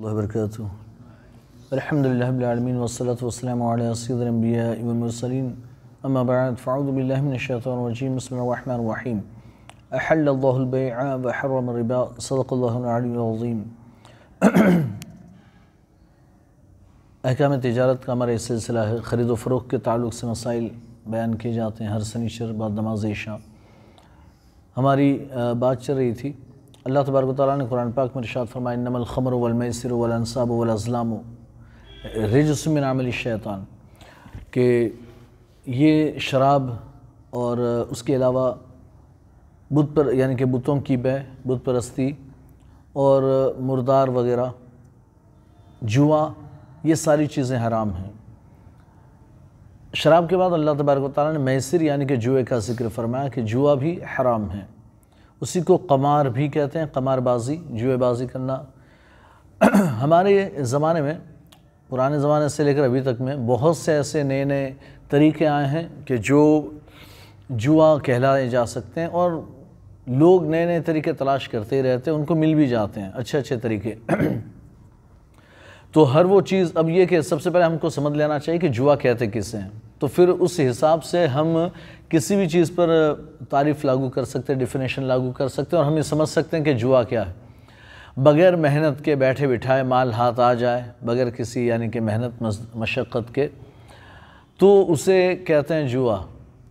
الله وبركاته الحمد لله رب العالمين والصلاة والسلام على سيد الأنبياء والمرسلين أما بعد فأعوذ بالله من الشيطان الرجيم بسم الله الرحمن الرحيم أحل الله البيع وحرم الربا صدق الله العلي العظيم احکام تجارت کا ہمارا یہ سلسلہ ہے خرید و فروخت کے تعلق سے مسائل بیان کیے جاتے ہیں ہر سنیچر بعد نماز عشاء ہماری بات چل رہی تھی अल्लाह तबारक तौर ने कुरान पाक में इरशाद फरमाया नमल ख़मर वलमसर वलसाब वलज़लाम रिजमिन आमल शैतान के ये शराब और उसके अलावा बुत पर यानी कि बुतों की बह बुत परस्ती और मुर्दार वगैरह जुआ ये सारी चीज़ें हराम हैं शराब के बाद अल्लाह तबारक ताली ने मैसर यानी कि जुए का जिक्र फरमाया कि जुआ भी हराम है उसी को कमार भी कहते हैं कमारबाजी जुएबाजी करना हमारे ज़माने में पुराने ज़माने से लेकर अभी तक में बहुत से ऐसे नए नए तरीके आए हैं कि जो जुआ कहलाए जा सकते हैं और लोग नए नए तरीके तलाश करते ही रहते हैं उनको मिल भी जाते हैं अच्छे अच्छे तरीके तो हर वो चीज़ अब ये कि सबसे पहले हमको समझ लेना चाहिए कि जुआ कहते किसे हैं तो फिर उस हिसाब से हम किसी भी चीज़ पर तारीफ़ लागू कर सकते हैं डिफिनेशन लागू कर सकते हैं और हम ये समझ सकते हैं कि जुआ क्या है बग़ैर मेहनत के बैठे बिठाए माल हाथ आ जाए बग़ैर किसी यानी कि मेहनत मशक्क़त के तो उसे कहते हैं जुआ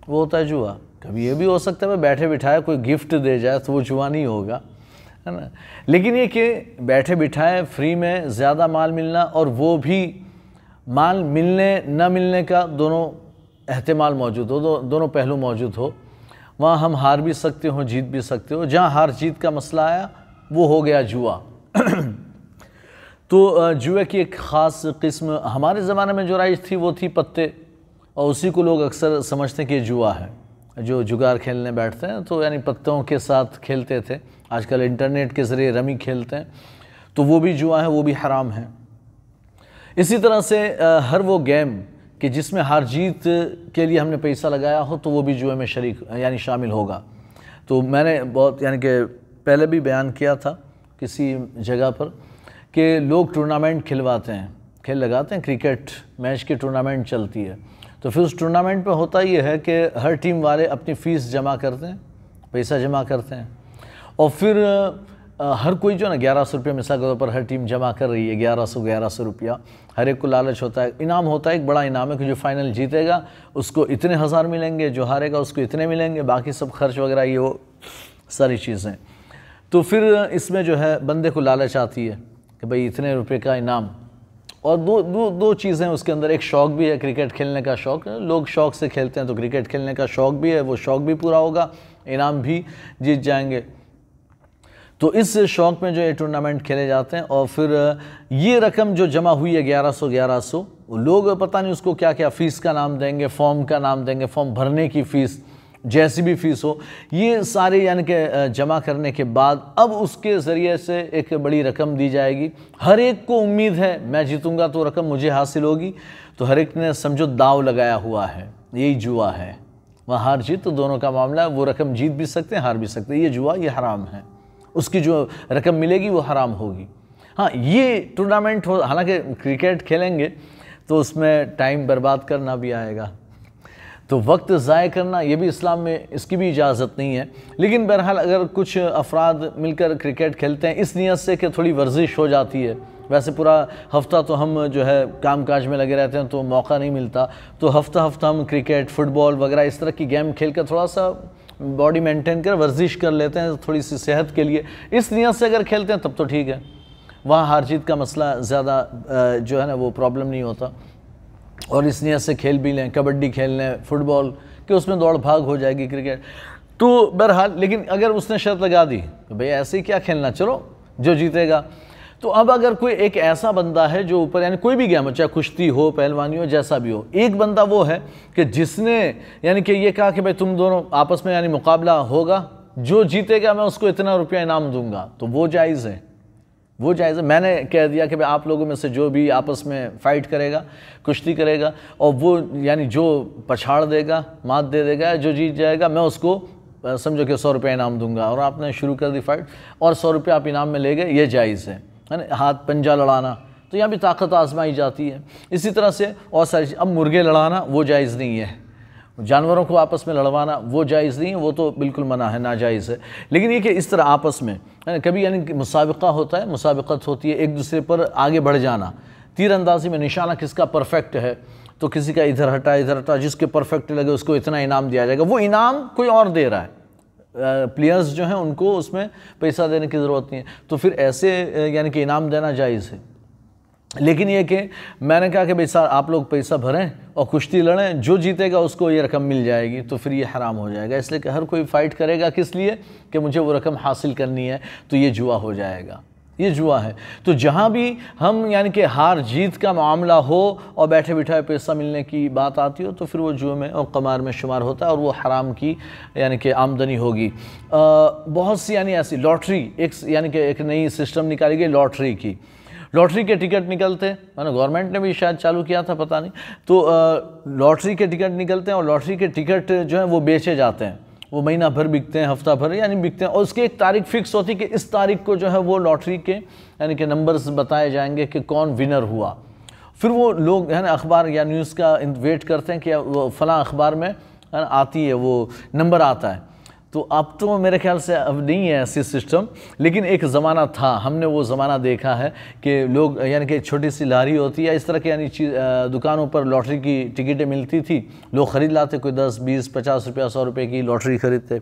वो होता है जुआ कभी ये भी हो सकता है मैं बैठे बिठाए कोई गिफ्ट दे जाए तो वो जुआ नहीं होगा है ना लेकिन ये कि बैठे बिठाए फ्री में ज़्यादा माल मिलना और वो भी माल मिलने न मिलने का दोनों अहतमाल मौजूद हो दो, दोनों पहलू मौजूद हो वहाँ हम हार भी सकते हो जीत भी सकते हो जहाँ हार जीत का मसला आया वो हो गया जुआ तो जुए की एक ख़ास किस्म हमारे ज़माने में जो राइज थी वो थी पत्ते और उसी को लोग अक्सर समझते हैं कि जुआ है जो जुगार खेलने बैठते हैं तो यानी पत्तों के साथ खेलते थे आजकल इंटरनेट के ज़रिए रमी खेलते हैं तो वो भी जुआ है वो भी हराम है इसी तरह से हर वो गेम कि जिसमें हार जीत के लिए हमने पैसा लगाया हो तो वो भी जुए में शरीक यानी शामिल होगा तो मैंने बहुत यानी कि पहले भी बयान किया था किसी जगह पर कि लोग टूर्नामेंट खिलवाते हैं खेल लगाते हैं क्रिकेट मैच की टूर्नामेंट चलती है तो फिर उस टूर्नामेंट में होता ये है कि हर टीम वाले अपनी फ़ीस जमा करते हैं पैसा जमा करते हैं और फिर हर कोई जो ना ग्यारह सौ रुपया मिसाल के तौर पर हर टीम जमा कर रही है ग्यारह सौ ग्यारह सौ रुपया हर एक को लालच होता है इनाम होता है एक बड़ा इनाम है कि जो फाइनल जीतेगा उसको इतने हज़ार मिलेंगे जो हारेगा उसको इतने मिलेंगे बाकी सब खर्च वगैरह ये वो सारी चीज़ें तो फिर इसमें जो है बंदे को लालच आती है कि भाई इतने रुपये का इनाम और दो दो दो चीज़ें उसके अंदर एक शौक़ भी है क्रिकेट खेलने का शौक़ लोग शौक़ से खेलते हैं तो क्रिकेट खेलने का शौक़ भी है वो शौक़ भी पूरा होगा इनाम भी जीत जाएंगे तो इस शौक में जो ये टूर्नामेंट खेले जाते हैं और फिर ये रकम जो जमा हुई है ग्यारह सौ ग्यारह सौ लोग पता नहीं उसको क्या क्या फ़ीस का नाम देंगे फॉर्म का नाम देंगे फॉर्म भरने की फ़ीस जैसी भी फीस हो ये सारे यानी कि जमा करने के बाद अब उसके ज़रिए से एक बड़ी रकम दी जाएगी हर एक को उम्मीद है मैं जीतूंगा तो रकम मुझे हासिल होगी तो हर एक ने समझो दाव लगाया हुआ है यही जुआ है वह हार जीत तो दोनों का मामला है वो रकम जीत भी सकते हैं हार भी सकते हैं ये जुआ ये हराम है उसकी जो रकम मिलेगी वो हराम होगी हाँ ये टूर्नामेंट हो हालांकि क्रिकेट खेलेंगे तो उसमें टाइम बर्बाद करना भी आएगा तो वक्त ज़ाय करना ये भी इस्लाम में इसकी भी इजाज़त नहीं है लेकिन बहरहाल अगर कुछ अफराद मिलकर क्रिकेट खेलते हैं इस नीयत से कि थोड़ी वर्जिश हो जाती है वैसे पूरा हफ्ता तो हम जो है काम काज में लगे रहते हैं तो मौका नहीं मिलता तो हफ्ता हफ्ता हम क्रिकेट फ़ुटबॉल वगैरह इस तरह की गेम खेल कर थोड़ा सा बॉडी मेंटेन कर वर्जिश कर लेते हैं थोड़ी सी सेहत के लिए इस नीयत से अगर खेलते हैं तब तो ठीक है वहाँ हार जीत का मसला ज़्यादा जो है ना वो प्रॉब्लम नहीं होता और इस नीयत से खेल भी लें कबड्डी खेल लें फुटबॉल कि उसमें दौड़ भाग हो जाएगी क्रिकेट तो बहरहाल लेकिन अगर उसने शर्त लगा दी तो भैया ऐसे ही क्या खेलना चलो जो जीतेगा तो अब अगर कोई एक ऐसा बंदा है जो ऊपर यानी कोई भी गेम हो चाहे कुश्ती हो पहलवानी हो जैसा भी हो एक बंदा वो है कि जिसने यानी कि ये कहा कि भाई तुम दोनों आपस में यानी मुकाबला होगा जो जीतेगा मैं उसको इतना रुपया इनाम दूंगा तो वो जायज़ है वो जायज़ है मैंने कह दिया कि भाई आप लोगों में से जो भी आपस में फ़ाइट करेगा कुश्ती करेगा और वो यानी जो पछाड़ देगा मात दे देगा जो जीत जाएगा मैं उसको समझो कि सौ रुपया इनाम दूंगा और आपने शुरू कर दी फाइट और सौ रुपया आप इनाम में ले गए ये जायज़ है है ना हाथ पंजा लड़ाना तो यहाँ भी ताकत आजमाई जाती है इसी तरह से और सारी अब मुर्गे लड़ाना वो जायज़ नहीं है जानवरों को आपस में लड़वाना वो जायज़ नहीं है वो तो बिल्कुल मना है नाजायज़ है लेकिन ये कि इस तरह आपस में है ना कभी यानी मुसाबिका होता है मुसाबिकत होती है एक दूसरे पर आगे बढ़ जाना तीर अंदाजी में निशाना किसका परफेक्ट है तो किसी का इधर हटा इधर हटा जिसके परफेक्ट लगे उसको इतना इनाम दिया जाएगा वो इनाम कोई और दे रहा है प्लेयर्स जो हैं उनको उसमें पैसा देने की ज़रूरत नहीं है तो फिर ऐसे यानी कि इनाम देना जायज़ है लेकिन ये कि मैंने कहा कि भाई सर आप लोग पैसा भरें और कुश्ती लड़ें जो जीतेगा उसको ये रकम मिल जाएगी तो फिर ये हराम हो जाएगा इसलिए कि हर कोई फ़ाइट करेगा किस लिए कि मुझे वो रकम हासिल करनी है तो ये जुआ हो जाएगा ये जुआ है तो जहाँ भी हम यानी कि हार जीत का मामला हो और बैठे बिठाए पैसा मिलने की बात आती हो तो फिर वो जुए में और कमार में शुमार होता है और वो हराम की यानी कि आमदनी होगी बहुत सी यानी ऐसी लॉटरी एक यानी कि एक नई सिस्टम निकाली गई लॉटरी की लॉटरी के टिकट निकलते हैं ना गवर्नमेंट ने भी शायद चालू किया था पता नहीं तो लॉटरी के टिकट निकलते हैं और लॉटरी के टिकट जो हैं वो बेचे जाते हैं वो महीना भर बिकते हैं हफ्ता भर यानी बिकते हैं और उसकी एक तारीख फिक्स होती है कि इस तारीख को जो है वो लॉटरी के यानी कि नंबर्स बताए जाएंगे कि कौन विनर हुआ फिर वो लोग है ना अखबार या न्यूज़ का वेट करते हैं कि वो फ़लाँ अखबार में आती है वो नंबर आता है तो अब तो मेरे ख्याल से अब नहीं है ऐसी सिस्टम लेकिन एक ज़माना था हमने वो ज़माना देखा है कि लोग यानी कि छोटी सी लारी होती है इस तरह के यानी दुकानों पर लॉटरी की टिकटें मिलती थी लोग ख़रीद लाते कोई दस बीस पचास रुपया सौ रुपये की लॉटरी ख़रीदते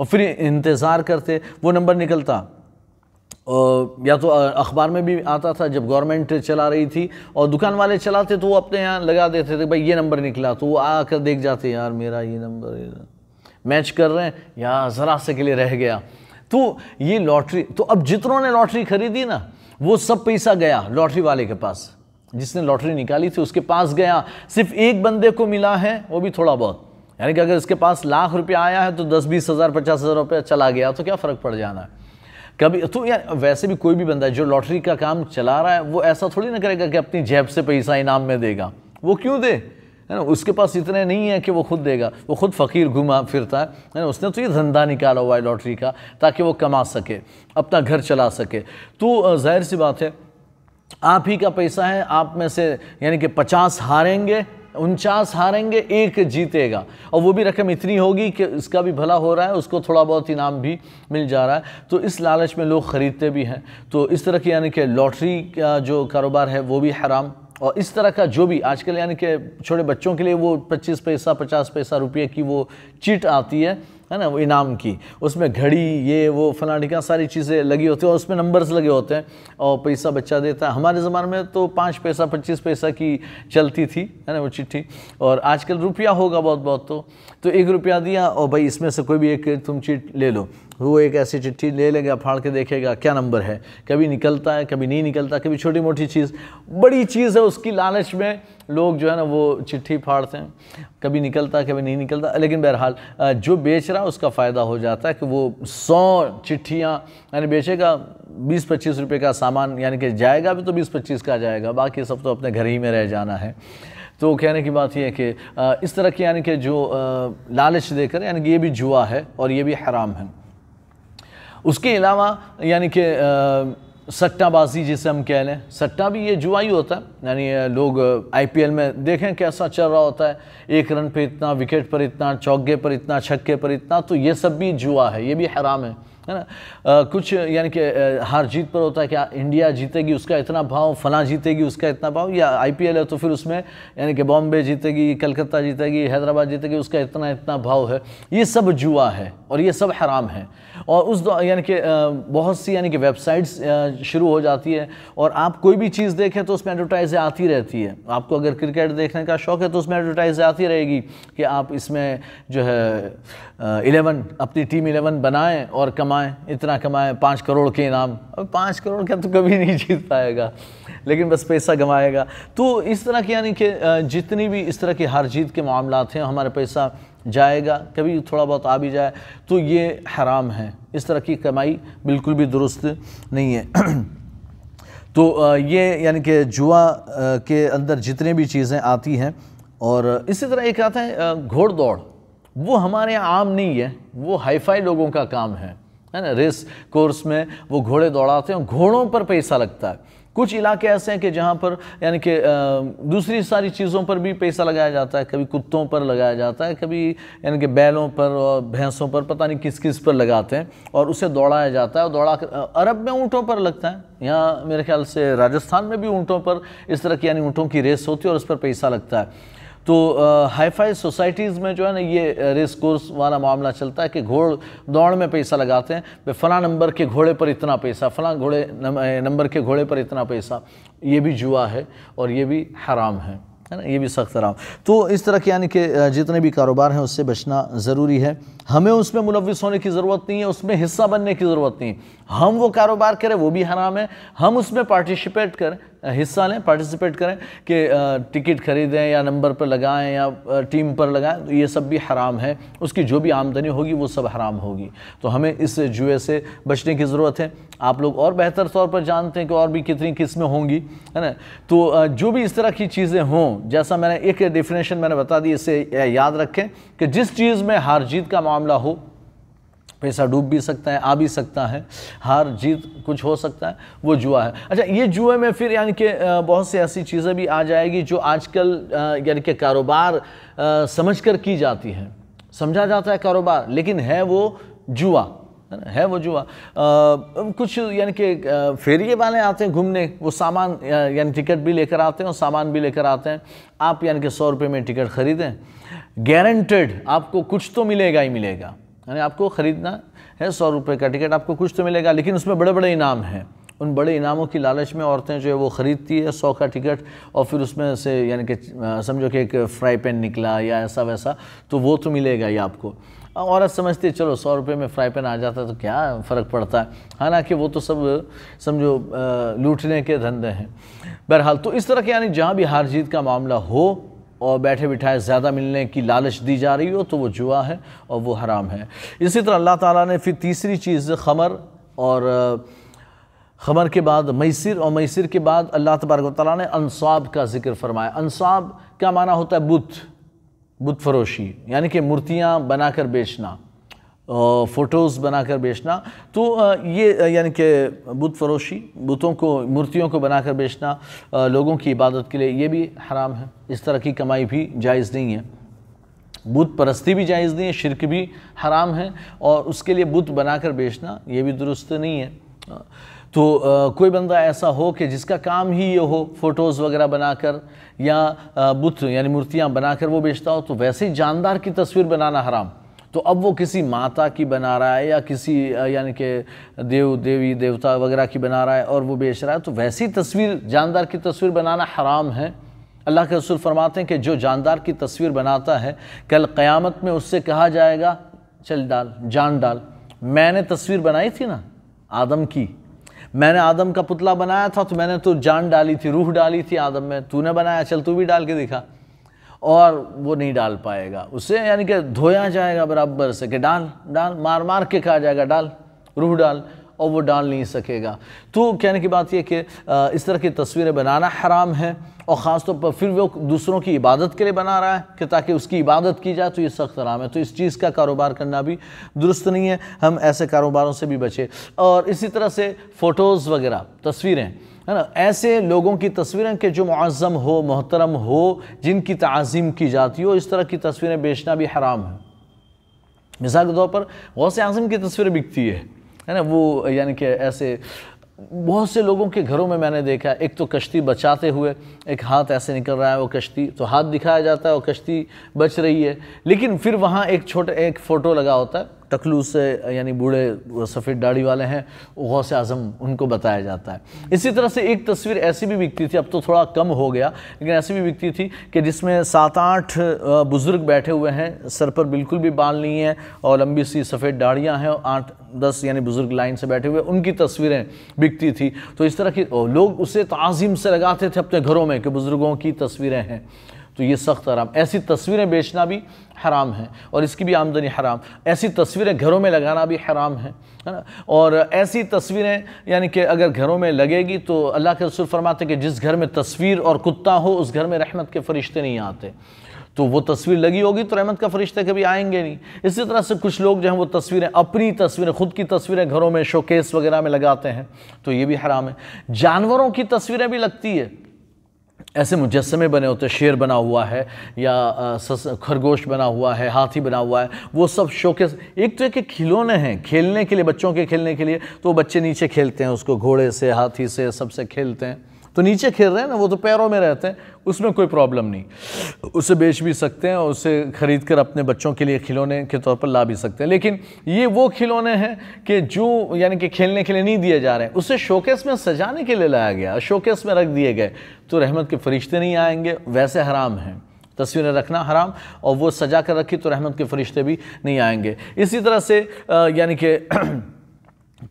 और फिर इंतज़ार करते वो नंबर निकलता या तो अखबार में भी आता था जब गवर्नमेंट चला रही थी और दुकान वाले चलाते तो वो अपने यहाँ लगा देते थे भाई ये नंबर निकला तो वो आकर देख जाते यार मेरा ये नंबर मैच कर रहे हैं या ज़रा से के लिए रह गया तो ये लॉटरी तो अब जितनों ने लॉटरी खरीदी ना वो सब पैसा गया लॉटरी वाले के पास जिसने लॉटरी निकाली थी उसके पास गया सिर्फ एक बंदे को मिला है वो भी थोड़ा बहुत यानी कि अगर इसके पास लाख रुपया आया है तो दस बीस हज़ार पचास हज़ार रुपया चला गया तो क्या फ़र्क पड़ जाना है कभी तो यार वैसे भी कोई भी बंदा जो लॉटरी का काम चला रहा है वो ऐसा थोड़ी ना करेगा कि अपनी जेब से पैसा इनाम में देगा वो क्यों दे है ना उसके पास इतने नहीं है कि वो खुद देगा वो खुद फ़कीर घुमा फिरता है है ना उसने तो ये धंधा निकाला हुआ है लॉटरी का ताकि वो कमा सके अपना घर चला सके तो जाहिर सी बात है आप ही का पैसा है आप में से यानी कि पचास हारेंगे उनचास हारेंगे एक जीतेगा और वो भी रकम इतनी होगी कि इसका भी भला हो रहा है उसको थोड़ा बहुत इनाम भी मिल जा रहा है तो इस लालच में लोग ख़रीदते भी हैं तो इस तरह की यानी कि लॉटरी का जो कारोबार है वो भी हराम और इस तरह का जो भी आजकल यानी कि छोटे बच्चों के लिए वो पच्चीस पैसा पचास पैसा रुपये की वो चिट आती है है ना वो इनाम की उसमें घड़ी ये वो फलाटिका सारी चीज़ें लगी होती हैं और उसमें नंबर्स लगे होते हैं और पैसा बच्चा देता है हमारे ज़माने में तो पाँच पैसा पच्चीस पैसा की चलती थी है ना वो चिट्ठी और आजकल रुपया होगा बहुत बहुत तो, तो एक रुपया दिया और भाई इसमें से कोई भी एक तुम चीट ले लो वो एक ऐसी चिट्ठी ले लेगा फाड़ के देखेगा क्या नंबर है कभी निकलता है कभी नहीं निकलता कभी छोटी मोटी चीज़ बड़ी चीज़ है उसकी लालच में लोग जो है ना वो चिट्ठी फाड़ते हैं कभी निकलता है कभी नहीं निकलता लेकिन बहरहाल जो बेच रहा है उसका फ़ायदा हो जाता है कि वो सौ चिट्ठियाँ यानी बेचेगा बीस पच्चीस रुपये का सामान यानी कि जाएगा भी तो बीस पच्चीस का जाएगा बाकी सब तो अपने घर ही में रह जाना है तो कहने की बात यह है कि इस तरह की यानी कि जो लालच देकर यानी कि ये भी जुआ है और ये भी हराम है उसके अलावा यानी कि सट्टाबाजी जिसे हम कह लें सट्टा भी ये जुआ ही होता है यानी लोग आईपीएल में देखें कैसा चल रहा होता है एक रन पे इतना विकेट पर इतना चौके पर इतना छक्के पर इतना तो ये सब भी जुआ है ये भी हराम है है ना आ, कुछ यानी कि हार जीत पर होता है कि इंडिया जीतेगी उसका इतना भाव फला जीतेगी उसका इतना भाव या आईपीएल है तो फिर उसमें यानी कि बॉम्बे जीतेगी कलकत्ता जीतेगी हैदराबाद जीतेगी उसका इतना इतना भाव है ये सब जुआ है और ये सब हराम है और उस यानी कि बहुत सी यानी कि वेबसाइट्स शुरू हो जाती है और आप कोई भी चीज़ देखें तो उसमें एडवर्टाइजें आती रहती है आपको अगर क्रिकेट देखने का शौक है तो उसमें एडवर्टाइजें आती रहेगी कि आप इसमें जो है इलेवन अपनी टीम इलेवन बनाएँ और कमा कमाएं इतना कमाएं पाँच करोड़ के इनाम अब पाँच करोड़ का तो कभी नहीं जीत पाएगा लेकिन बस पैसा कमाएगा तो इस तरह की यानी कि जितनी भी इस तरह के हार जीत के मामला हैं हमारा पैसा जाएगा कभी थोड़ा बहुत आ भी जाए तो ये हराम है इस तरह की कमाई बिल्कुल भी दुरुस्त नहीं है तो ये यानी कि जुआ के अंदर जितने भी चीज़ें आती हैं और इसी तरह एक आता है घोड़ दौड़ वो हमारे आम नहीं है वो हाईफाई लोगों का काम है है ना रेस कोर्स में वो घोड़े दौड़ाते हैं घोड़ों पर पैसा लगता है कुछ इलाके ऐसे हैं कि जहाँ पर यानी कि दूसरी सारी चीज़ों पर भी पैसा लगाया जाता है कभी कुत्तों पर लगाया जाता है कभी यानी कि बैलों पर और भैंसों पर पता नहीं किस किस पर लगाते हैं और उसे दौड़ाया जाता है और दौड़ा कर अरब में ऊँटों पर लगता है यहाँ मेरे ख्याल से राजस्थान में भी ऊँटों पर इस तरह की यानी ऊँटों की रेस होती है और उस पर पैसा लगता है तो हाईफाई सोसाइटीज़ में जो है ना ये रेस कोर्स वाला मामला चलता है कि घोड़ दौड़ में पैसा लगाते हैं भाई फ़लाँ नंबर के घोड़े पर इतना पैसा फ़लाँ घोड़े नंबर के घोड़े पर इतना पैसा ये भी जुआ है और ये भी हराम है है ना ये भी सख्त हराम तो इस तरह के यानी कि जितने भी कारोबार हैं उससे बचना ज़रूरी है हमें उसमें मुलविस होने की ज़रूरत नहीं है उसमें हिस्सा बनने की ज़रूरत नहीं हम वो कारोबार करें वो भी हराम है हम उसमें पार्टिसिपेट करें हिस्सा लें पार्टिसिपेट करें कि टिकट खरीदें या नंबर पर लगाएं या टीम पर लगाएं तो ये सब भी हराम है उसकी जो भी आमदनी होगी वो सब हराम होगी तो हमें इस जुए से बचने की ज़रूरत है आप लोग और बेहतर तौर पर जानते हैं कि और भी कितनी किस्में होंगी है ना तो जो भी इस तरह की चीज़ें हों जैसा मैंने एक डिफिनेशन मैंने बता दी इसे याद रखें कि जिस चीज़ में हार जीत का मामला हो पैसा डूब भी सकता है आ भी सकता है हार जीत कुछ हो सकता है वो जुआ है अच्छा ये जुए में फिर यानी कि बहुत सी ऐसी चीज़ें भी आ जाएगी जो आजकल यानी कि कारोबार समझकर की जाती है समझा जाता है कारोबार लेकिन है वो जुआ है ना है वो कुछ यानी कि फेरिए वाले आते हैं घूमने वो सामान यानी टिकट भी लेकर आते हैं और सामान भी लेकर आते हैं आप यानी कि सौ रुपये में टिकट ख़रीदें गारंटेड आपको कुछ तो मिलेगा ही मिलेगा यानी आपको ख़रीदना है सौ रुपये का टिकट आपको कुछ तो मिलेगा लेकिन उसमें बड़े बड़े इनाम हैं उन बड़े इनामों की लालच में औरतें जो है वो ख़रीदती है सौ का टिकट और फिर उसमें से यानी कि समझो कि एक फ्राई पैन निकला या ऐसा वैसा तो वो तो मिलेगा ही आपको औरत समझती है चलो सौ रुपये में फ्राई पैन आ जाता है तो क्या फ़र्क पड़ता है हालांकि वो तो सब समझो लूटने के धंधे हैं बहरहाल तो इस तरह के यानी जहाँ भी हार जीत का मामला हो और बैठे बिठाए ज़्यादा मिलने की लालच दी जा रही हो तो वो जुआ है और वो हराम है इसी तरह अल्लाह ताला ने फिर तीसरी चीज़ खमर और खबर के बाद मैसर और मैसर के बाद अल्लाह तबारक ने अनसाब का जिक्र फरमाया अनसाब का माना होता है बुत बुत फरोशी यानी कि मूर्तियाँ बना कर बेचना फ़ोटोज़ बना कर बेचना तो ये यानी कि बुत फरोशी बुतों को मूर्तियों को बना कर बेचना लोगों की इबादत के लिए ये भी हराम है इस तरह की कमाई भी जायज़ नहीं है बुत परस्ती भी जायज़ नहीं है शिरक भी हराम है और उसके लिए बुत बना कर बेचना ये भी दुरुस्त नहीं है तो आ, कोई बंदा ऐसा हो कि जिसका काम ही ये हो फ़ोटोज़ वगैरह बनाकर या बुत यानी मूर्तियाँ बनाकर वो बेचता हो तो वैसे ही जानदार की तस्वीर बनाना हराम तो अब वो किसी माता की बना रहा है या किसी यानी कि देव देवी देवता वगैरह की बना रहा है और वो बेच रहा है तो वैसी तस्वीर जानदार की तस्वीर बनाना हराम है अल्लाह के रसूल फरमाते हैं कि जो जानदार की तस्वीर बनाता है कल क़यामत में उससे कहा जाएगा चल डाल जान डाल मैंने तस्वीर बनाई थी ना आदम की मैंने आदम का पुतला बनाया था तो मैंने तो जान डाली थी रूह डाली थी आदम में तूने बनाया चल तू भी डाल के दिखा और वो नहीं डाल पाएगा उसे यानी कि धोया जाएगा बराबर से कि डाल डाल मार मार के कहा जाएगा डाल रूह डाल और वो डाल नहीं सकेगा तो कहने की बात यह कि इस तरह की तस्वीरें बनाना हराम है और ख़ास तौर तो पर फिर वो दूसरों की इबादत के लिए बना रहा है कि ताकि उसकी इबादत की जाए तो ये सख्त हराम है तो इस चीज़ का कारोबार करना भी दुरुस्त नहीं है हम ऐसे कारोबारों से भी बचें और इसी तरह से फ़ोटोज़ वगैरह तस्वीरें है ना ऐसे लोगों की तस्वीरें कि जो मज़म हो मोहतरम हो जिनकी तज़ीम की जाती हो इस तरह की तस्वीरें बेचना भी हराम है मिसाल के तौर पर से आज़म की तस्वीरें बिकती है है ना वो यानी कि ऐसे बहुत से लोगों के घरों में मैंने देखा एक तो कश्ती बचाते हुए एक हाथ ऐसे निकल रहा है वो कश्ती तो हाथ दिखाया जाता है और कश्ती बच रही है लेकिन फिर वहाँ एक छोटा एक फ़ोटो लगा होता है टकलूस से यानी बूढ़े सफ़ेद दाढ़ी वाले हैं गौस आज़म उनको बताया जाता है इसी तरह से एक तस्वीर ऐसी भी बिकती थी अब तो थोड़ा कम हो गया लेकिन ऐसी भी बिकती थी कि जिसमें सात आठ बुज़ुर्ग बैठे हुए हैं सर पर बिल्कुल भी बाल नहीं है और लंबी सी सफ़ेद दाढ़ियाँ हैं और आठ दस यानी बुज़ुर्ग लाइन से बैठे हुए उनकी तस्वीरें बिकती थी तो इस तरह की लोग उसे तज़ीम से लगाते थे अपने घरों में कि बुज़ुर्गों की तस्वीरें हैं तो ये सख्त हराम ऐसी तस्वीरें बेचना भी हराम है और इसकी भी आमदनी हराम ऐसी तस्वीरें घरों में लगाना भी हराम है है ना और ऐसी तस्वीरें यानी कि अगर घरों में लगेगी तो अल्लाह के रसूल फरमाते कि जिस घर में तस्वीर और कुत्ता हो उस घर में रहमत के फरिश्ते नहीं आते तो वो तस्वीर लगी होगी तो रहमत का फरिश्ते कभी आएंगे नहीं इसी तरह से कुछ लोग जो हैं वो तस्वीरें अपनी तस्वीरें खुद की तस्वीरें घरों में शोकेस वगैरह में लगाते हैं तो ये भी हराम है जानवरों की तस्वीरें भी लगती है ऐसे मुजस्मे बने होते शेर बना हुआ है या खरगोश बना हुआ है हाथी बना हुआ है वो सब शोकेस एक तरह तो के खिलौने हैं खेलने के लिए बच्चों के खेलने के लिए तो बच्चे नीचे खेलते हैं उसको घोड़े से हाथी से सबसे खेलते हैं तो नीचे खेल रहे हैं ना वो तो पैरों में रहते हैं उसमें कोई प्रॉब्लम नहीं उसे बेच भी सकते हैं और उसे ख़रीद कर अपने बच्चों के लिए खिलौने के तौर पर ला भी सकते हैं लेकिन ये वो खिलौने हैं कि जो यानी कि खेलने के लिए नहीं दिए जा रहे हैं उसे शोकेस में सजाने के लिए लाया गया शोकेस में रख दिए गए तो रहमत के फरिश्ते नहीं आएंगे वैसे हराम हैं तस्वीरें रखना हराम और वो सजा कर रखी तो रहमत के फरिश्ते भी नहीं आएंगे इसी तरह से यानी कि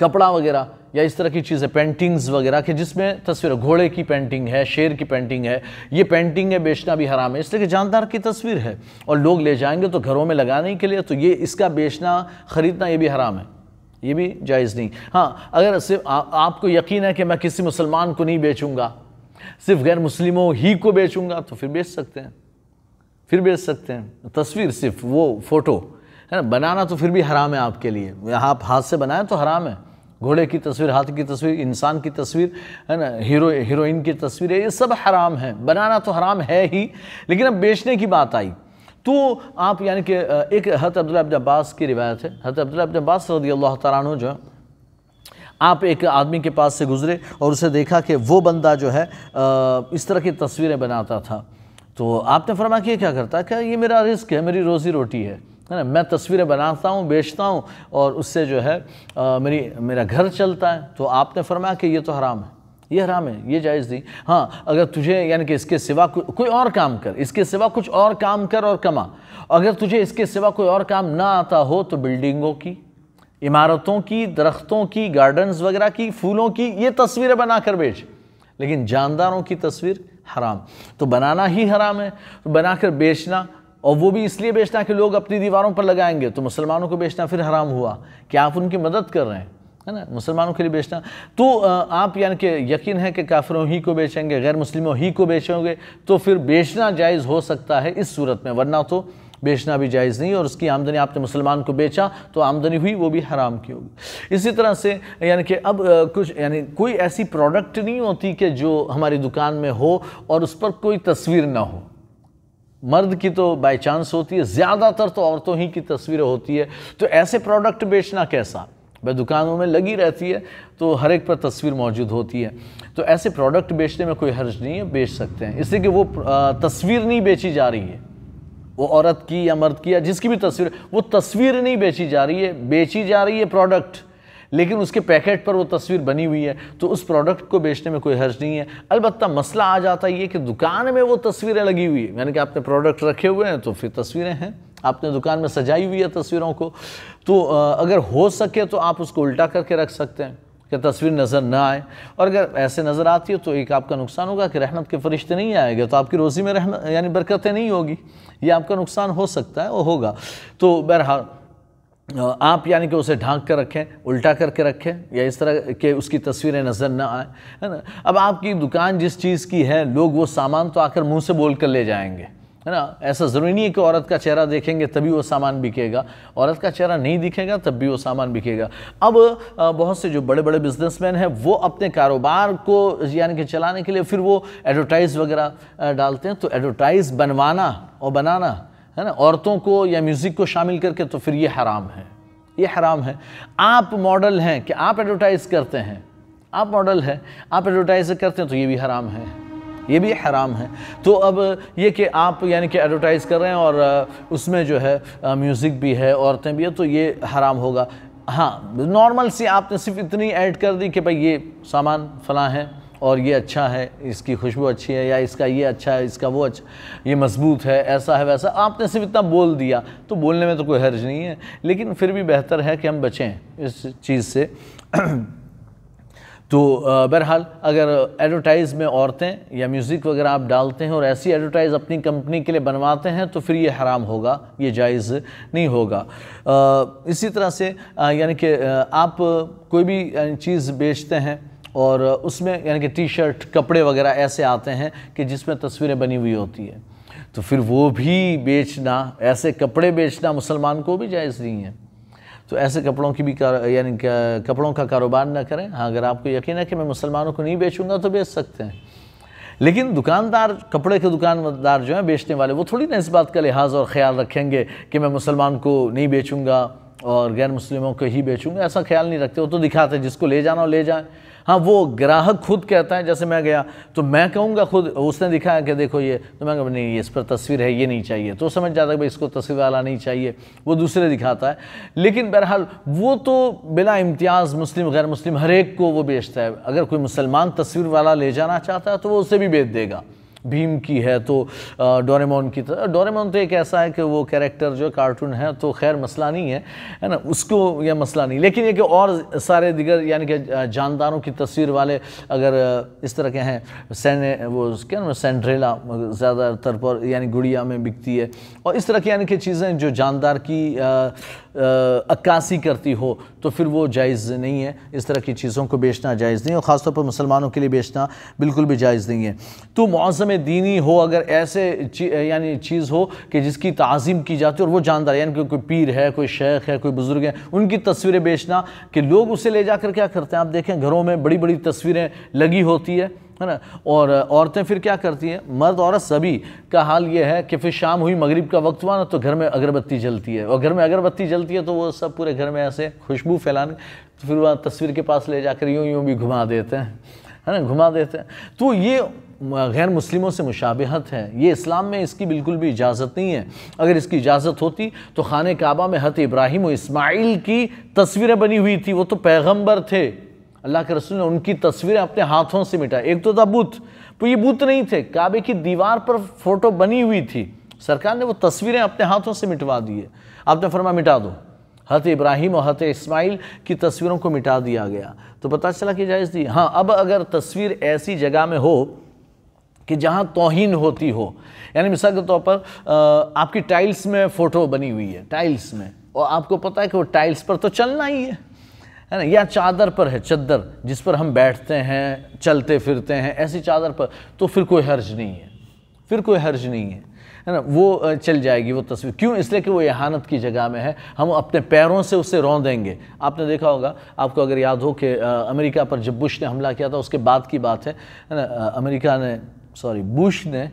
कपड़ा वगैरह या इस तरह की चीज़ें पेंटिंग्स वगैरह के जिसमें तस्वीर घोड़े की पेंटिंग है शेर की पेंटिंग है ये पेंटिंगें बेचना भी हराम है इसलिए कि जानदार की तस्वीर है और लोग ले जाएंगे तो घरों में लगाने के लिए तो ये इसका बेचना ख़रीदना ये भी हराम है ये भी जायज़ नहीं हाँ अगर सिर्फ आपको यकीन है कि मैं किसी मुसलमान को नहीं बेचूँगा सिर्फ गैर मुस्लिमों ही को बेचूँगा तो फिर बेच सकते हैं फिर बेच सकते हैं तस्वीर सिर्फ वो फ़ोटो है ना बनाना तो फिर भी हराम है आपके लिए आप हाथ से बनाएं तो हराम है घोड़े की तस्वीर हाथ की तस्वीर इंसान की तस्वीर है ना हीरो हीरोइन की तस्वीर ये सब हराम है बनाना तो हराम है ही लेकिन अब बेचने की बात आई तो आप यानी कि एक हत अब्दुल्ला अब्बास की रिवायत है हत अब्दुल्ला अब्बास रदी अल्लाह तारा जो है आप एक आदमी के पास से गुज़रे और उसे देखा कि वो बंदा जो है इस तरह की तस्वीरें बनाता था तो आपने फरमा कि ये क्या करता है क्या ये मेरा रिस्क है मेरी रोज़ी रोटी है है ना मैं तस्वीरें बनाता हूँ बेचता हूँ और उससे जो है आ, मेरी मेरा घर चलता है तो आपने फरमाया कि ये तो हराम है ये हराम है ये जायज़ दी हाँ अगर तुझे यानी कि इसके सिवा को, कोई और काम कर इसके सिवा कुछ और काम कर और कमा अगर तुझे इसके सिवा कोई और काम ना आता हो तो बिल्डिंगों की इमारतों की दरख्तों की गार्डन्स वगैरह की फूलों की ये तस्वीरें बना कर बेच लेकिन जानदारों की तस्वीर हराम तो बनाना ही हराम है तो बनाकर बेचना और वो भी इसलिए बेचना कि लोग अपनी दीवारों पर लगाएंगे तो मुसलमानों को बेचना फिर हराम हुआ कि आप उनकी मदद कर रहे हैं है ना मुसलमानों के लिए बेचना तो आप यानी कि यकीन है कि काफिरों ही को बेचेंगे गैर मुस्लिमों ही को बेचेंगे तो फिर बेचना जायज़ हो सकता है इस सूरत में वरना तो बेचना भी जायज़ नहीं और उसकी आमदनी आपने मुसलमान को बेचा तो आमदनी हुई वो भी हराम की होगी इसी तरह से यानी कि अब कुछ यानी कोई ऐसी प्रोडक्ट नहीं होती कि जो हमारी दुकान में हो और उस पर कोई तस्वीर ना हो मर्द की तो बाई चांस होती है ज़्यादातर तो औरतों ही की तस्वीरें होती है तो ऐसे प्रोडक्ट बेचना कैसा वह दुकानों में लगी रहती है तो हर एक पर तस्वीर मौजूद होती है तो ऐसे प्रोडक्ट बेचने में कोई हर्ज नहीं है बेच सकते हैं इसलिए कि वो तस्वीर नहीं बेची जा रही है वो औरत की या मर्द की या जिसकी भी तस्वीर वो तस्वीर नहीं बेची जा रही है बेची जा रही है प्रोडक्ट लेकिन उसके पैकेट पर वो तस्वीर बनी हुई है तो उस प्रोडक्ट को बेचने में कोई हर्ज नहीं है अलबत् मसला आ जाता है ये कि दुकान में वो तस्वीरें लगी हुई है यानी कि आपने प्रोडक्ट रखे हुए हैं तो फिर तस्वीरें हैं आपने दुकान में सजाई हुई है तस्वीरों को तो अगर हो सके तो आप उसको उल्टा करके रख सकते हैं कि तस्वीर नज़र ना आए और अगर ऐसे नज़र आती हो तो एक आपका नुकसान होगा कि रहमत के फरिश्ते नहीं आएंगे तो आपकी रोज़ी में रहमत यानी बरकतें नहीं होगी ये आपका नुकसान हो सकता है वो होगा तो बहरहाल आप यानी कि उसे ढांक कर रखें उल्टा करके रखें या इस तरह के उसकी तस्वीरें नज़र ना आए है ना अब आपकी दुकान जिस चीज़ की है लोग वो सामान तो आकर मुंह से बोल कर ले जाएंगे है ना ऐसा ज़रूरी नहीं है कि औरत का चेहरा देखेंगे तभी वो सामान बिकेगा औरत का चेहरा नहीं दिखेगा तब भी वो सामान बिकेगा अब बहुत से जो बड़े बड़े बिजनेसमैन हैं वो अपने कारोबार को यानी कि चलाने के लिए फिर वो एडवर्टाइज़ वगैरह डालते हैं तो एडवर्टाइज़ बनवाना और बनाना है ना औरतों को या म्यूज़िक को शामिल करके तो फिर ये हराम है ये हराम है आप मॉडल हैं कि आप एडवर्टाइज़ करते हैं आप मॉडल हैं आप एडवर्टाइज़ करते हैं तो ये भी हराम है ये भी हराम है तो अब ये कि आप यानी कि एडवर्टाइज़ कर रहे हैं और उसमें जो है म्यूज़िक भी है औरतें भी है तो ये हराम होगा हाँ नॉर्मल सी आपने सिर्फ इतनी ऐड कर दी कि भाई ये सामान फला है और ये अच्छा है इसकी खुशबू अच्छी है या इसका ये अच्छा है इसका वो अच्छा ये मजबूत है ऐसा है वैसा आपने सिर्फ इतना बोल दिया तो बोलने में तो कोई हर्ज नहीं है लेकिन फिर भी बेहतर है कि हम बचें इस चीज़ से तो बहरहाल अगर एडवर्टाइज़ में औरतें या म्यूज़िक वगैरह आप डालते हैं और ऐसी एडवर्टाइज़ अपनी कंपनी के लिए बनवाते हैं तो फिर ये हराम होगा ये जायज़ नहीं होगा इसी तरह से यानी कि आप कोई भी चीज़ बेचते हैं और उसमें यानी कि टी शर्ट कपड़े वगैरह ऐसे आते हैं कि जिसमें तस्वीरें बनी हुई होती है तो फिर वो भी बेचना ऐसे कपड़े बेचना मुसलमान को भी जायज़ नहीं है तो ऐसे कपड़ों की भी यानी कपड़ों का कारोबार ना करें हाँ अगर आपको यकीन है कि मैं मुसलमानों को नहीं बेचूंगा तो बेच सकते हैं लेकिन दुकानदार कपड़े के दुकानदार जो हैं बेचने वाले वो थोड़ी ना इस बात का लिहाज और ख्याल रखेंगे कि मैं मुसलमान को नहीं बेचूंगा और गैर मुस्लिमों को ही बेचूंगा ऐसा ख्याल नहीं रखते वो तो दिखाते जिसको ले जाना हो ले जाए हाँ वो ग्राहक खुद कहता है जैसे मैं गया तो मैं कहूँगा खुद उसने दिखाया कि देखो ये तो मैं नहीं ये इस पर तस्वीर है ये नहीं चाहिए तो समझ जाता है भाई इसको तस्वीर वाला नहीं चाहिए वो दूसरे दिखाता है लेकिन बहरहाल वो तो बिला इम्तियाज़ मुस्लिम गैर मुस्लिम हर एक को वो बेचता है अगर कोई मुसलमान तस्वीर वाला ले जाना चाहता है तो वो उसे भी बेच देगा भीम की है तो डोरेमोन की तरह डोरेमोन तो एक ऐसा है कि वो कैरेक्टर जो कार्टून है तो खैर मसला नहीं है है ना उसको यह मसला नहीं लेकिन ये कि और सारे दिगर यानी कि जानदारों की तस्वीर वाले अगर इस तरह के हैं सैन वो क्या ना सेंड्रेला ज़्यादातर पर यानी गुड़िया में बिकती है और इस तरह की यानी कि चीज़ें जो जानदार की अक्कासी करती हो तो फिर वो जायज़ नहीं है इस तरह की चीज़ों को बेचना जायज़ नहीं है और ख़ासतौर पर मुसलमानों के लिए बेचना बिल्कुल भी जायज़ नहीं है तो मौसम दीनी हो अगर ऐसे यानी चीज़ हो कि जिसकी तज़ीम की जाती है और वो जानदार यानी कि कोई पीर है कोई शेख है कोई बुज़ुर्ग है उनकी तस्वीरें बेचना कि लोग उसे ले कर क्या करते हैं आप देखें घरों में बड़ी बड़ी तस्वीरें लगी होती है है ना और औरतें फिर क्या करती हैं मर्द औरत सभी का हाल ये है कि फिर शाम हुई मगरिब का वक्त हुआ ना तो घर में अगरबत्ती जलती है और घर में अगरबत्ती जलती है तो वो सब पूरे घर में ऐसे खुशबू फैलाने तो फिर वह तस्वीर के पास ले जाकर यूँ यूँ भी घुमा देते हैं है ना घुमा देते हैं तो ये गैर मुस्लिमों से मुशाबहत है ये इस्लाम में इसकी बिल्कुल भी इजाज़त नहीं है अगर इसकी इजाज़त होती तो खान काबा में हत इब्राहिम और इस्माइल की तस्वीरें बनी हुई थी वो तो पैगम्बर थे अल्लाह के रसूल ने उनकी तस्वीरें अपने हाथों से मिटाई एक तो था बुत तो ये बुत नहीं थे काबे की दीवार पर फोटो बनी हुई थी सरकार ने वो तस्वीरें अपने हाथों से मिटवा दिए आपने फरमा मिटा दो हत इब्राहिम और हत इस्माइल की तस्वीरों को मिटा दिया गया तो पता चला कि जायज़ दी हाँ अब अगर तस्वीर ऐसी जगह में हो कि जहाँ तोहन होती हो यानी मिसाल के तौर पर आपकी टाइल्स में फ़ोटो बनी हुई है टाइल्स में और आपको पता है कि वो टाइल्स पर तो चलना ही है है ना या चादर पर है चद्दर जिस पर हम बैठते हैं चलते फिरते हैं ऐसी चादर पर तो फिर कोई हर्ज नहीं है फिर कोई हर्ज नहीं है है ना वो चल जाएगी वो तस्वीर क्यों इसलिए कि वो यहानत की जगह में है हम अपने पैरों से उसे रों देंगे आपने देखा होगा आपको अगर याद हो कि अमेरिका पर जब बुश ने हमला किया था उसके बाद की बात है है ना अमेरिका ने सॉरी बुश ने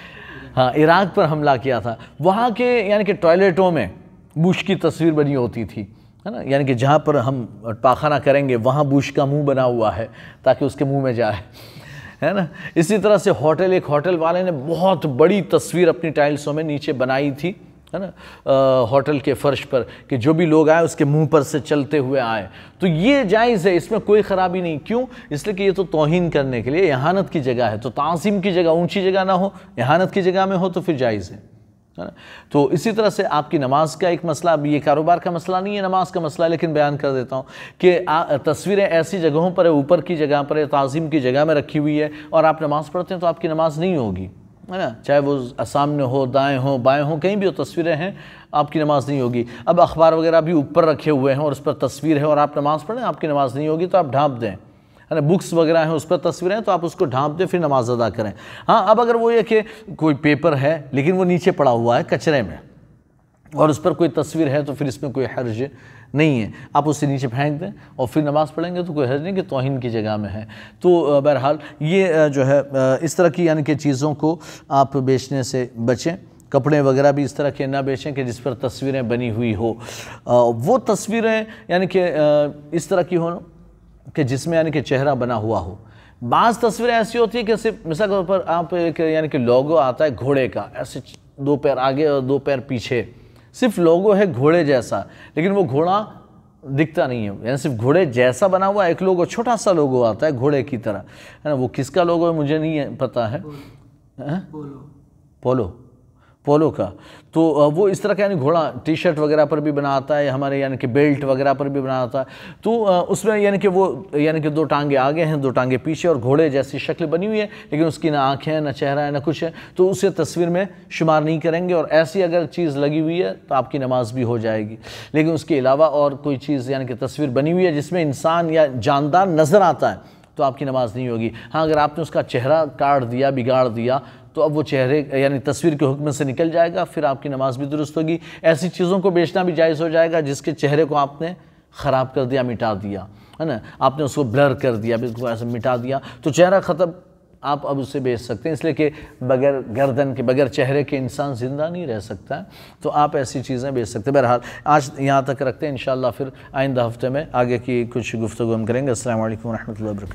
हाँ इराक पर हमला किया था वहाँ के यानी कि टॉयलेटों में बुश की तस्वीर बनी होती थी है ना यानी कि जहाँ पर हम पाखाना करेंगे वहाँ बुश का मुंह बना हुआ है ताकि उसके मुंह में जाए है ना इसी तरह से होटल एक होटल वाले ने बहुत बड़ी तस्वीर अपनी टाइल्सों में नीचे बनाई थी है ना होटल के फर्श पर कि जो भी लोग आए उसके मुंह पर से चलते हुए आए तो ये जायज़ है इसमें कोई ख़राबी नहीं क्यों इसलिए कि ये तो तोहन करने के लिए यहानत की जगह है तो तासीम की जगह ऊंची जगह ना हो यहानत की जगह में हो तो फिर जायज़ है है ना तो इसी तरह से आपकी नमाज का एक मसला अभी ये कारोबार का मसला नहीं है नमाज का मसला लेकिन बयान कर देता हूँ कि तस्वीरें ऐसी जगहों पर है ऊपर की जगह पर है तज़ीम की जगह में रखी हुई है और आप नमाज पढ़ते हैं तो आपकी नमाज नहीं होगी है ना चाहे वो सामने हो दाएँ हो बाएँ हो कहीं भी हो तस्वीरें हैं आपकी नमाज नहीं होगी अब अखबार वगैरह भी ऊपर रखे हुए हैं और उस पर तस्वीर है और आप नमाज़ पढ़ें आपकी नमाज़ नहीं होगी तो आप ढाँप दें है ना बुक्स वगैरह हैं उस पर तस्वीरें तो आप उसको ढांप दें फिर नमाज अदा करें हाँ अब अगर वो ये कि कोई पेपर है लेकिन वो नीचे पड़ा हुआ है कचरे में और उस पर कोई तस्वीर है तो फिर इसमें कोई हर्ज नहीं है आप उसे नीचे फेंक दें और फिर नमाज़ पढ़ेंगे तो कोई हर्ज नहीं कि तोहन की जगह में है तो बहरहाल ये जो है इस तरह की यानी कि चीज़ों को आप बेचने से बचें कपड़े वगैरह भी इस तरह के ना बेचें कि जिस पर तस्वीरें बनी हुई हो वो तस्वीरें यानी कि इस तरह की हों कि जिसमें यानी कि चेहरा बना हुआ हो बाज़ तस्वीरें ऐसी होती है कि सिर्फ मिसाल के तौर पर आप एक यानी कि लोगो आता है घोड़े का ऐसे दो पैर आगे और दो पैर पीछे सिर्फ लोगो है घोड़े जैसा लेकिन वो घोड़ा दिखता नहीं है यानी सिर्फ घोड़े जैसा बना हुआ एक लोगो छोटा सा लोगो आता है घोड़े की तरह है ना वो किसका लोगो है मुझे नहीं है, पता है पोलो पोलो पोलो का तो वो इस तरह का यानी घोड़ा टी शर्ट वगैरह पर भी बनाता है हमारे यानी कि बेल्ट वगैरह पर भी बनाता है तो उसमें यानी कि वो यानी कि दो टांगे आगे हैं दो टांगे पीछे और घोड़े जैसी शक्ल बनी हुई है लेकिन उसकी ना आँखें हैं ना चेहरा है ना कुछ है तो उसे तस्वीर में शुमार नहीं करेंगे और ऐसी अगर चीज़ लगी हुई है तो आपकी नमाज भी हो जाएगी लेकिन उसके अलावा और कोई चीज़ यानी कि तस्वीर बनी हुई है जिसमें इंसान या जानदार नज़र आता है तो आपकी नमाज नहीं होगी हाँ अगर आपने उसका चेहरा काट दिया बिगाड़ दिया तो अब वो चेहरे यानी तस्वीर के हुक्म से निकल जाएगा फिर आपकी नमाज भी दुरुस्त होगी ऐसी चीज़ों को बेचना भी जायज़ हो जाएगा जिसके चेहरे को आपने ख़राब कर दिया मिटा दिया है ना आपने उसको ब्लर कर दिया बिल्कुल ऐसे मिटा दिया तो चेहरा ख़त्म आप अब उसे बेच सकते हैं इसलिए कि बगैर गर्दन के बगैर चेहरे के इंसान ज़िंदा नहीं रह सकता है तो आप ऐसी चीज़ें बेच सकते हैं बहरहाल आज यहाँ तक रखते हैं इन फिर आइंदा हफ्ते में आगे की कुछ गुफ्तु हम करेंगे असल वरह वरक